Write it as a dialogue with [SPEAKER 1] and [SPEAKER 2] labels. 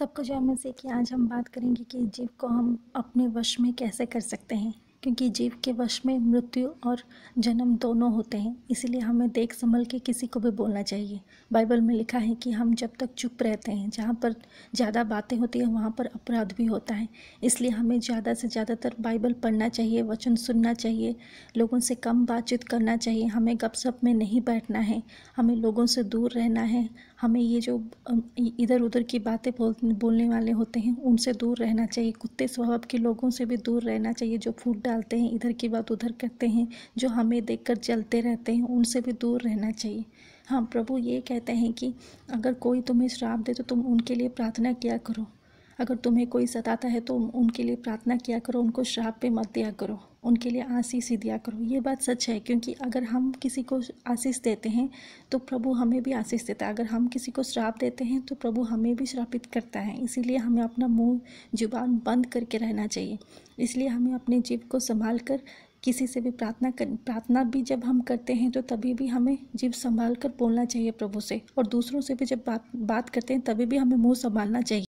[SPEAKER 1] सबको जय मसीह की आज हम बात करेंगे कि जीव को हम अपने वश में कैसे कर सकते हैं क्योंकि जीव के वश में मृत्यु और जन्म दोनों होते हैं इसीलिए हमें देख संभल के किसी को भी बोलना चाहिए बाइबल में लिखा है कि हम जब तक चुप रहते हैं जहाँ पर ज़्यादा बातें होती हैं वहाँ पर अपराध भी होता है इसलिए हमें ज़्यादा से ज़्यादातर बाइबल पढ़ना चाहिए वचन सुनना चाहिए लोगों से कम बातचीत करना चाहिए हमें गपशप में नहीं बैठना है हमें लोगों से दूर रहना है हमें ये जो इधर उधर की बातें बोल बोलने वाले होते हैं उनसे दूर रहना चाहिए कुत्ते स्वभाव के लोगों से भी दूर रहना चाहिए जो फूड डालते हैं इधर की बात उधर करते हैं जो हमें देखकर चलते रहते हैं उनसे भी दूर रहना चाहिए हाँ प्रभु ये कहते हैं कि अगर कोई तुम्हें श्राप दे तो तुम उनके लिए प्रार्थना किया करो अगर तुम्हें कोई सताता है तो उनके लिए प्रार्थना किया करो उनको श्राप पे मत दिया करो उनके लिए आशीष ही दिया करो ये बात सच है क्योंकि अगर हम किसी को आशीष देते हैं तो प्रभु हमें भी आशीष देता है अगर हम किसी को श्राप देते हैं तो प्रभु हमें भी श्रापित करता है इसीलिए हमें अपना मुंह जुबान बंद करके रहना चाहिए इसलिए हमें अपने जीव को संभाल कर किसी से भी प्रार्थना कर प्रार्थना भी जब हम करते हैं तो तभी भी हमें जीव संभाल कर बोलना चाहिए प्रभु से और दूसरों से भी जब बात बात करते हैं तभी भी हमें मुँह संभालना चाहिए